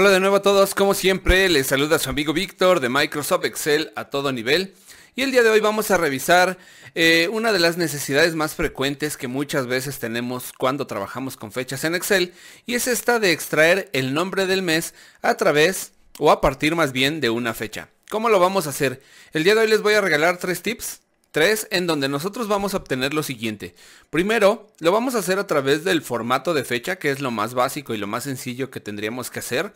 Hola de nuevo a todos, como siempre les saluda su amigo Víctor de Microsoft Excel a todo nivel y el día de hoy vamos a revisar eh, una de las necesidades más frecuentes que muchas veces tenemos cuando trabajamos con fechas en Excel y es esta de extraer el nombre del mes a través o a partir más bien de una fecha. ¿Cómo lo vamos a hacer? El día de hoy les voy a regalar tres tips en donde nosotros vamos a obtener lo siguiente. Primero, lo vamos a hacer a través del formato de fecha, que es lo más básico y lo más sencillo que tendríamos que hacer.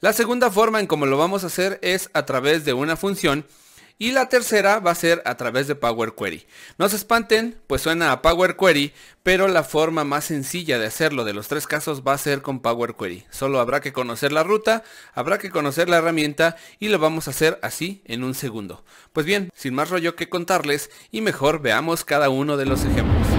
La segunda forma en cómo lo vamos a hacer es a través de una función y la tercera va a ser a través de Power Query. No se espanten, pues suena a Power Query, pero la forma más sencilla de hacerlo de los tres casos va a ser con Power Query. Solo habrá que conocer la ruta, habrá que conocer la herramienta y lo vamos a hacer así en un segundo. Pues bien, sin más rollo que contarles y mejor veamos cada uno de los ejemplos.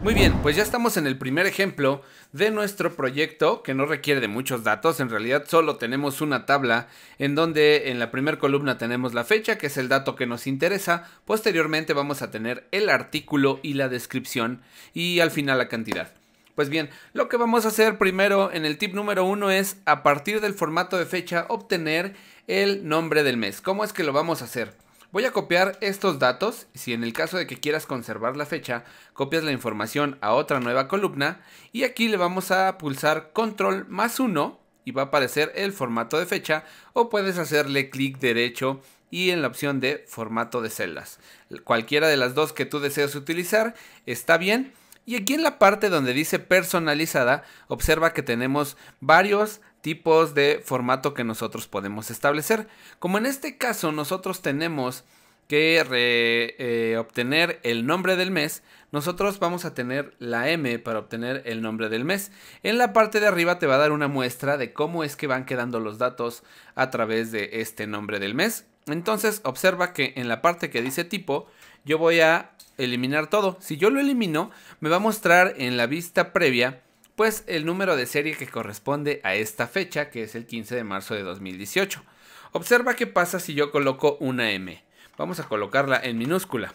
Muy bien, pues ya estamos en el primer ejemplo de nuestro proyecto que no requiere de muchos datos, en realidad solo tenemos una tabla en donde en la primera columna tenemos la fecha, que es el dato que nos interesa, posteriormente vamos a tener el artículo y la descripción y al final la cantidad. Pues bien, lo que vamos a hacer primero en el tip número uno es a partir del formato de fecha obtener el nombre del mes. ¿Cómo es que lo vamos a hacer? Voy a copiar estos datos, si en el caso de que quieras conservar la fecha, copias la información a otra nueva columna y aquí le vamos a pulsar control más 1 y va a aparecer el formato de fecha o puedes hacerle clic derecho y en la opción de formato de celdas. Cualquiera de las dos que tú desees utilizar está bien. Y aquí en la parte donde dice personalizada, observa que tenemos varios tipos de formato que nosotros podemos establecer. Como en este caso nosotros tenemos que eh, obtener el nombre del mes, nosotros vamos a tener la M para obtener el nombre del mes. En la parte de arriba te va a dar una muestra de cómo es que van quedando los datos a través de este nombre del mes. Entonces observa que en la parte que dice tipo, yo voy a eliminar todo. Si yo lo elimino, me va a mostrar en la vista previa pues el número de serie que corresponde a esta fecha, que es el 15 de marzo de 2018. Observa qué pasa si yo coloco una M. Vamos a colocarla en minúscula.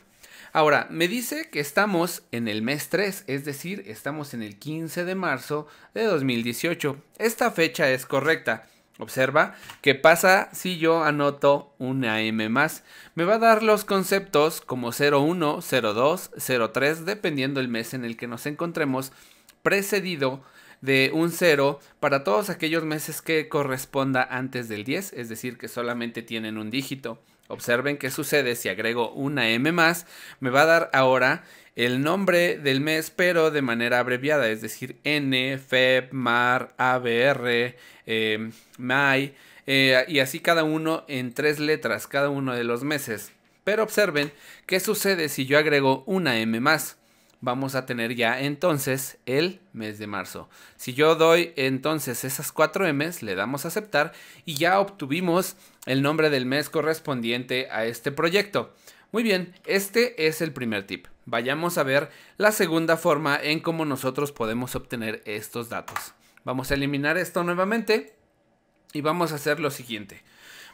Ahora, me dice que estamos en el mes 3, es decir, estamos en el 15 de marzo de 2018. Esta fecha es correcta. Observa qué pasa si yo anoto una M más. Me va a dar los conceptos como 01, 02, 03, dependiendo el mes en el que nos encontremos precedido de un 0 para todos aquellos meses que corresponda antes del 10, es decir, que solamente tienen un dígito. Observen qué sucede si agrego una M más, me va a dar ahora el nombre del mes, pero de manera abreviada, es decir, N, Feb, Mar, ABR, eh, eh, y así cada uno en tres letras, cada uno de los meses. Pero observen qué sucede si yo agrego una M más vamos a tener ya entonces el mes de marzo. Si yo doy entonces esas 4 M's, le damos a aceptar y ya obtuvimos el nombre del mes correspondiente a este proyecto. Muy bien, este es el primer tip. Vayamos a ver la segunda forma en cómo nosotros podemos obtener estos datos. Vamos a eliminar esto nuevamente y vamos a hacer lo siguiente.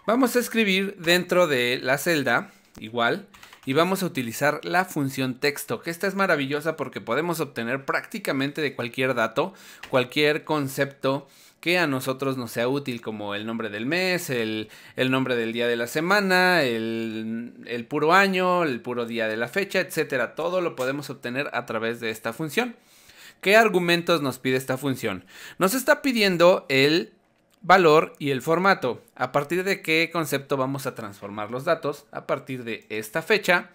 Vamos a escribir dentro de la celda, igual, y vamos a utilizar la función texto, que esta es maravillosa porque podemos obtener prácticamente de cualquier dato, cualquier concepto que a nosotros nos sea útil, como el nombre del mes, el, nombre del día de la semana, el, el puro año, el puro día de la fecha, etcétera. Todo lo podemos obtener a través de esta función. ¿Qué argumentos nos pide esta función? Nos está pidiendo el valor y el formato. A partir de qué concepto vamos a transformar los datos a partir de esta fecha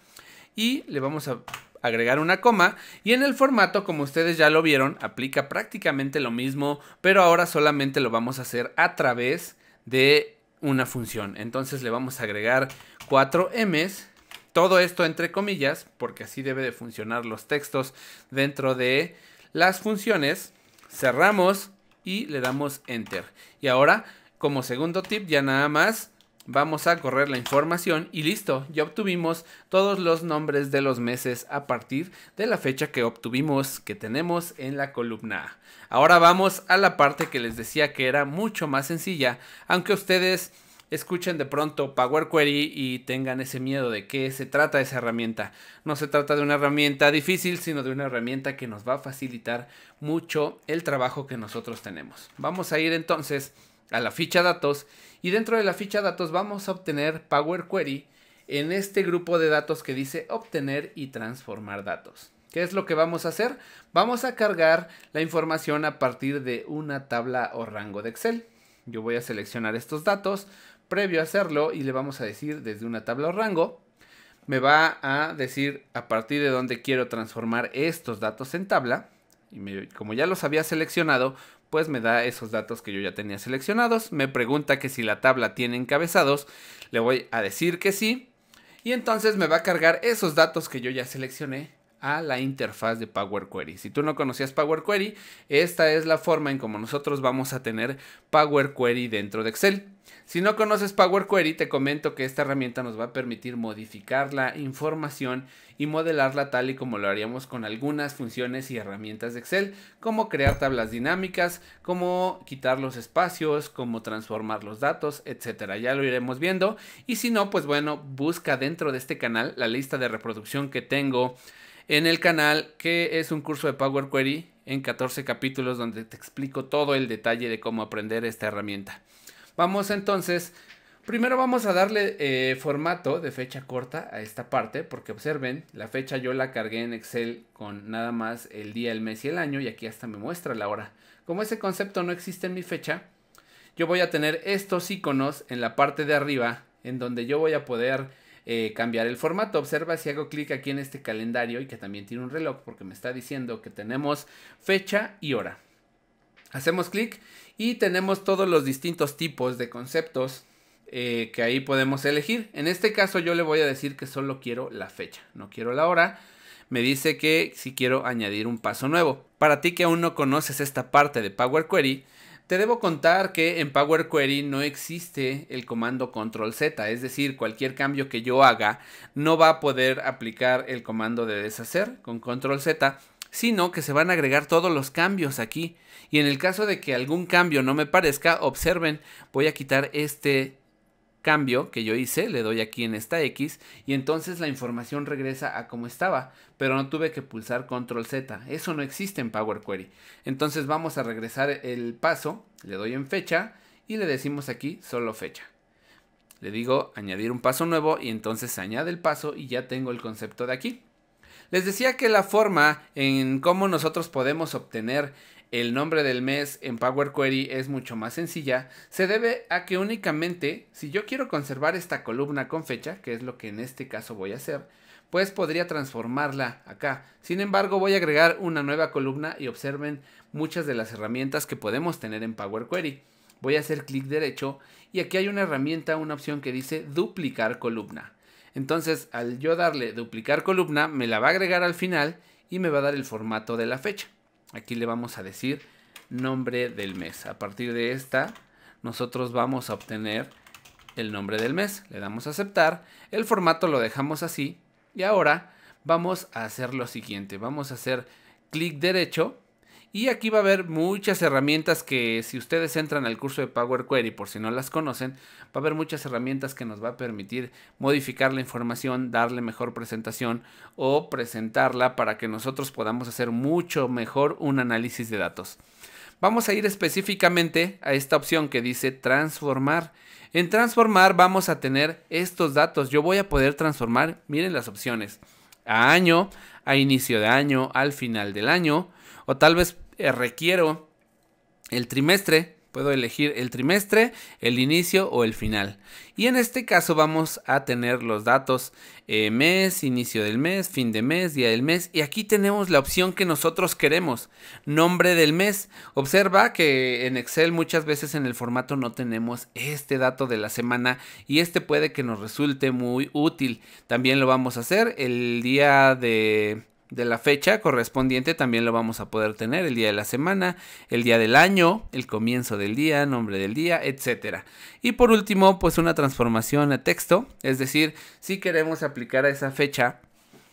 y le vamos a agregar una coma y en el formato como ustedes ya lo vieron aplica prácticamente lo mismo pero ahora solamente lo vamos a hacer a través de una función entonces le vamos a agregar 4 m's todo esto entre comillas porque así debe de funcionar los textos dentro de las funciones cerramos y le damos enter. Y ahora, como segundo tip, ya nada más vamos a correr la información y listo, ya obtuvimos todos los nombres de los meses a partir de la fecha que obtuvimos que tenemos en la columna Ahora vamos a la parte que les decía que era mucho más sencilla, aunque ustedes escuchen de pronto Power Query y tengan ese miedo de qué se trata esa herramienta. No se trata de una herramienta difícil, sino de una herramienta que nos va a facilitar mucho el trabajo que nosotros tenemos. Vamos a ir entonces a la ficha datos y dentro de la ficha datos vamos a obtener Power Query en este grupo de datos que dice obtener y transformar datos. ¿Qué es lo que vamos a hacer? Vamos a cargar la información a partir de una tabla o rango de Excel. Yo voy a seleccionar estos datos, previo a hacerlo y le vamos a decir desde una tabla o rango, me va a decir a partir de dónde quiero transformar estos datos en tabla. Y como ya los había seleccionado, pues me da esos datos que yo ya tenía seleccionados. Me pregunta que si la tabla tiene encabezados. Le voy a decir que sí. Y entonces me va a cargar esos datos que yo ya seleccioné a la interfaz de Power Query. Si tú no conocías Power Query, esta es la forma en como nosotros vamos a tener Power Query dentro de Excel. Si no conoces Power Query, te comento que esta herramienta nos va a permitir modificar la información y modelarla tal y como lo haríamos con algunas funciones y herramientas de Excel, como crear tablas dinámicas, como quitar los espacios, como transformar los datos, etcétera. Ya lo iremos viendo. Y si no, pues bueno, busca dentro de este canal la lista de reproducción que tengo en el canal, que es un curso de Power Query en 14 capítulos donde te explico todo el detalle de cómo aprender esta herramienta. Vamos entonces, primero vamos a darle eh, formato de fecha corta a esta parte, porque observen, la fecha yo la cargué en Excel con nada más el día, el mes y el año, y aquí hasta me muestra la hora. Como ese concepto no existe en mi fecha, yo voy a tener estos iconos en la parte de arriba, en donde yo voy a poder eh, cambiar el formato. Observa si hago clic aquí en este calendario y que también tiene un reloj porque me está diciendo que tenemos fecha y hora. Hacemos clic y tenemos todos los distintos tipos de conceptos eh, que ahí podemos elegir. En este caso yo le voy a decir que solo quiero la fecha, no quiero la hora. Me dice que si quiero añadir un paso nuevo. Para ti que aún no conoces esta parte de Power Query, te debo contar que en Power Query no existe el comando control Z, es decir, cualquier cambio que yo haga no va a poder aplicar el comando de deshacer con control Z, sino que se van a agregar todos los cambios aquí. Y en el caso de que algún cambio no me parezca, observen, voy a quitar este cambio que yo hice, le doy aquí en esta X y entonces la información regresa a como estaba, pero no tuve que pulsar control Z, eso no existe en Power Query. Entonces vamos a regresar el paso, le doy en fecha y le decimos aquí solo fecha. Le digo añadir un paso nuevo y entonces añade el paso y ya tengo el concepto de aquí. Les decía que la forma en cómo nosotros podemos obtener el nombre del mes en Power Query es mucho más sencilla, se debe a que únicamente si yo quiero conservar esta columna con fecha, que es lo que en este caso voy a hacer, pues podría transformarla acá. Sin embargo, voy a agregar una nueva columna y observen muchas de las herramientas que podemos tener en Power Query. Voy a hacer clic derecho y aquí hay una herramienta, una opción que dice duplicar columna. Entonces, al yo darle duplicar columna, me la va a agregar al final y me va a dar el formato de la fecha. Aquí le vamos a decir nombre del mes. A partir de esta, nosotros vamos a obtener el nombre del mes. Le damos a aceptar. El formato lo dejamos así. Y ahora vamos a hacer lo siguiente. Vamos a hacer clic derecho y aquí va a haber muchas herramientas que si ustedes entran al curso de Power Query, por si no las conocen, va a haber muchas herramientas que nos va a permitir modificar la información, darle mejor presentación o presentarla para que nosotros podamos hacer mucho mejor un análisis de datos. Vamos a ir específicamente a esta opción que dice transformar. En transformar vamos a tener estos datos. Yo voy a poder transformar, miren las opciones, a año, a inicio de año, al final del año, o tal vez eh, requiero el trimestre. Puedo elegir el trimestre, el inicio o el final. Y en este caso vamos a tener los datos eh, mes, inicio del mes, fin de mes, día del mes. Y aquí tenemos la opción que nosotros queremos, nombre del mes. Observa que en Excel muchas veces en el formato no tenemos este dato de la semana y este puede que nos resulte muy útil. También lo vamos a hacer el día de de la fecha correspondiente también lo vamos a poder tener el día de la semana, el día del año, el comienzo del día, nombre del día, etcétera. Y por último, pues una transformación a texto, es decir, si queremos aplicar a esa fecha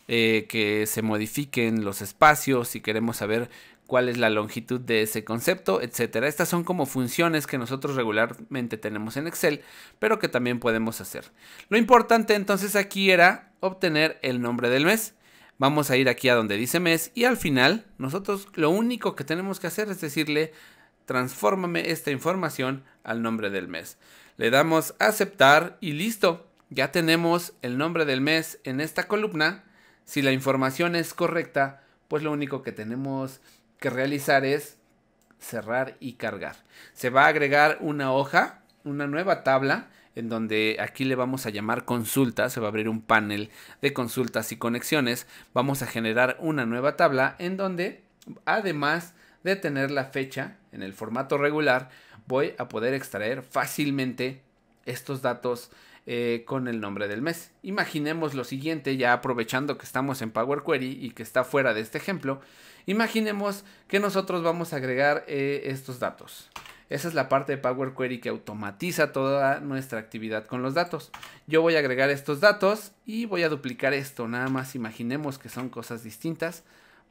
eh, que se modifiquen los espacios, si queremos saber cuál es la longitud de ese concepto, etcétera. Estas son como funciones que nosotros regularmente tenemos en Excel, pero que también podemos hacer. Lo importante entonces aquí era obtener el nombre del mes. Vamos a ir aquí a donde dice mes y al final nosotros lo único que tenemos que hacer es decirle transfórmame esta información al nombre del mes. Le damos aceptar y listo. Ya tenemos el nombre del mes en esta columna. Si la información es correcta, pues lo único que tenemos que realizar es cerrar y cargar. Se va a agregar una hoja, una nueva tabla en donde aquí le vamos a llamar consulta, se va a abrir un panel de consultas y conexiones, vamos a generar una nueva tabla en donde además de tener la fecha en el formato regular, voy a poder extraer fácilmente estos datos eh, con el nombre del mes. Imaginemos lo siguiente, ya aprovechando que estamos en Power Query y que está fuera de este ejemplo, imaginemos que nosotros vamos a agregar eh, estos datos. Esa es la parte de Power Query que automatiza toda nuestra actividad con los datos. Yo voy a agregar estos datos y voy a duplicar esto. Nada más imaginemos que son cosas distintas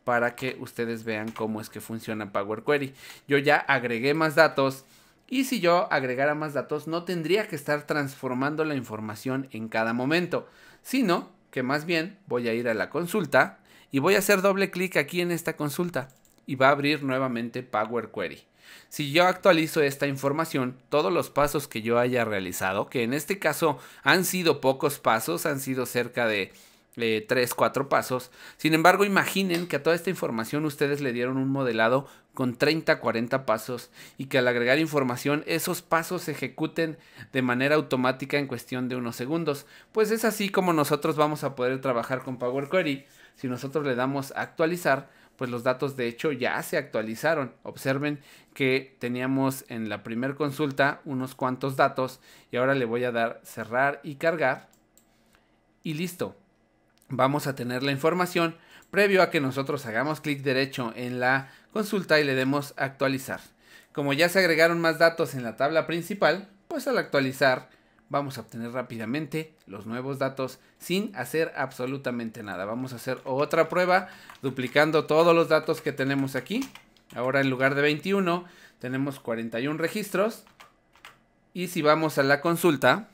para que ustedes vean cómo es que funciona Power Query. Yo ya agregué más datos y si yo agregara más datos no tendría que estar transformando la información en cada momento, sino que más bien voy a ir a la consulta y voy a hacer doble clic aquí en esta consulta y va a abrir nuevamente Power Query. Si yo actualizo esta información, todos los pasos que yo haya realizado, que en este caso han sido pocos pasos, han sido cerca de 3, eh, 4 pasos. Sin embargo, imaginen que a toda esta información ustedes le dieron un modelado con 30, 40 pasos y que al agregar información esos pasos se ejecuten de manera automática en cuestión de unos segundos. Pues es así como nosotros vamos a poder trabajar con Power Query. Si nosotros le damos actualizar, pues los datos de hecho ya se actualizaron. Observen que teníamos en la primera consulta unos cuantos datos y ahora le voy a dar cerrar y cargar y listo. Vamos a tener la información previo a que nosotros hagamos clic derecho en la consulta y le demos actualizar. Como ya se agregaron más datos en la tabla principal, pues al actualizar vamos a obtener rápidamente los nuevos datos sin hacer absolutamente nada. Vamos a hacer otra prueba duplicando todos los datos que tenemos aquí. Ahora en lugar de 21 tenemos 41 registros. Y si vamos a la consulta,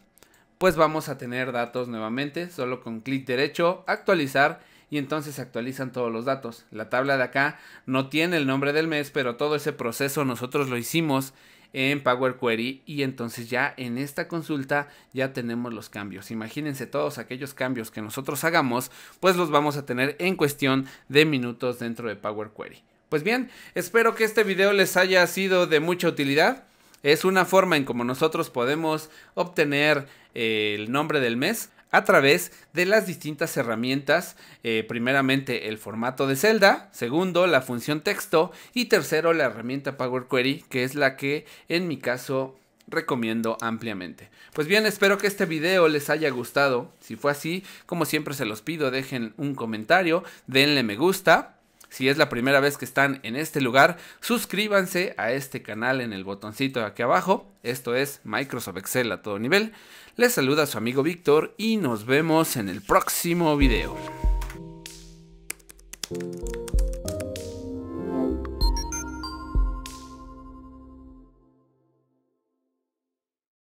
pues vamos a tener datos nuevamente, solo con clic derecho, actualizar y entonces se actualizan todos los datos. La tabla de acá no tiene el nombre del mes, pero todo ese proceso nosotros lo hicimos en Power Query y entonces ya en esta consulta ya tenemos los cambios. Imagínense todos aquellos cambios que nosotros hagamos, pues los vamos a tener en cuestión de minutos dentro de Power Query. Pues bien, espero que este video les haya sido de mucha utilidad. Es una forma en como nosotros podemos obtener eh, el nombre del mes a través de las distintas herramientas, eh, primeramente el formato de celda, segundo la función texto y tercero la herramienta Power Query, que es la que en mi caso recomiendo ampliamente. Pues bien, espero que este video les haya gustado. Si fue así, como siempre se los pido, dejen un comentario, denle me gusta si es la primera vez que están en este lugar, suscríbanse a este canal en el botoncito de aquí abajo. Esto es Microsoft Excel a todo nivel. Les saluda su amigo Víctor y nos vemos en el próximo video.